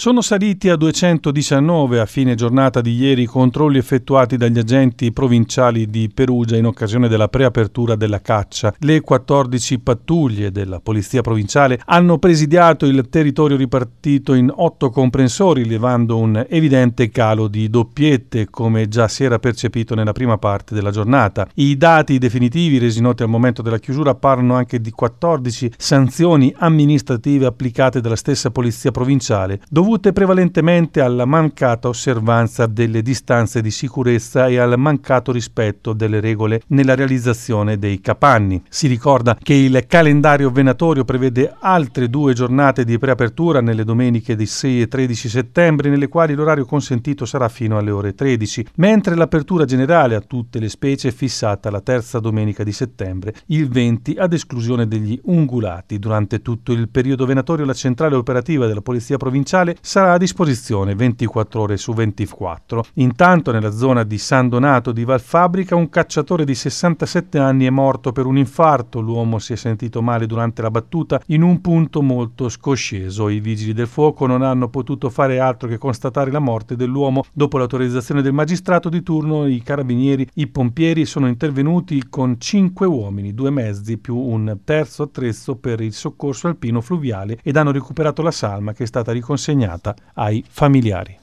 Sono saliti a 219 a fine giornata di ieri i controlli effettuati dagli agenti provinciali di Perugia in occasione della preapertura della caccia. Le 14 pattuglie della Polizia Provinciale hanno presidiato il territorio ripartito in otto comprensori, levando un evidente calo di doppiette, come già si era percepito nella prima parte della giornata. I dati definitivi resi noti al momento della chiusura parlano anche di 14 sanzioni amministrative applicate dalla stessa Polizia Provinciale, dovute dovute prevalentemente alla mancata osservanza delle distanze di sicurezza e al mancato rispetto delle regole nella realizzazione dei capanni. Si ricorda che il calendario venatorio prevede altre due giornate di preapertura nelle domeniche di 6 e 13 settembre, nelle quali l'orario consentito sarà fino alle ore 13, mentre l'apertura generale a tutte le specie è fissata la terza domenica di settembre, il 20, ad esclusione degli ungulati. Durante tutto il periodo venatorio la centrale operativa della Polizia Provinciale sarà a disposizione 24 ore su 24. Intanto nella zona di San Donato di Valfabbrica un cacciatore di 67 anni è morto per un infarto, l'uomo si è sentito male durante la battuta in un punto molto scosceso. I vigili del fuoco non hanno potuto fare altro che constatare la morte dell'uomo. Dopo l'autorizzazione del magistrato di turno, i carabinieri, i pompieri sono intervenuti con 5 uomini, due mezzi più un terzo attrezzo per il soccorso alpino fluviale ed hanno recuperato la salma che è stata riconsegnata consegnata ai familiari.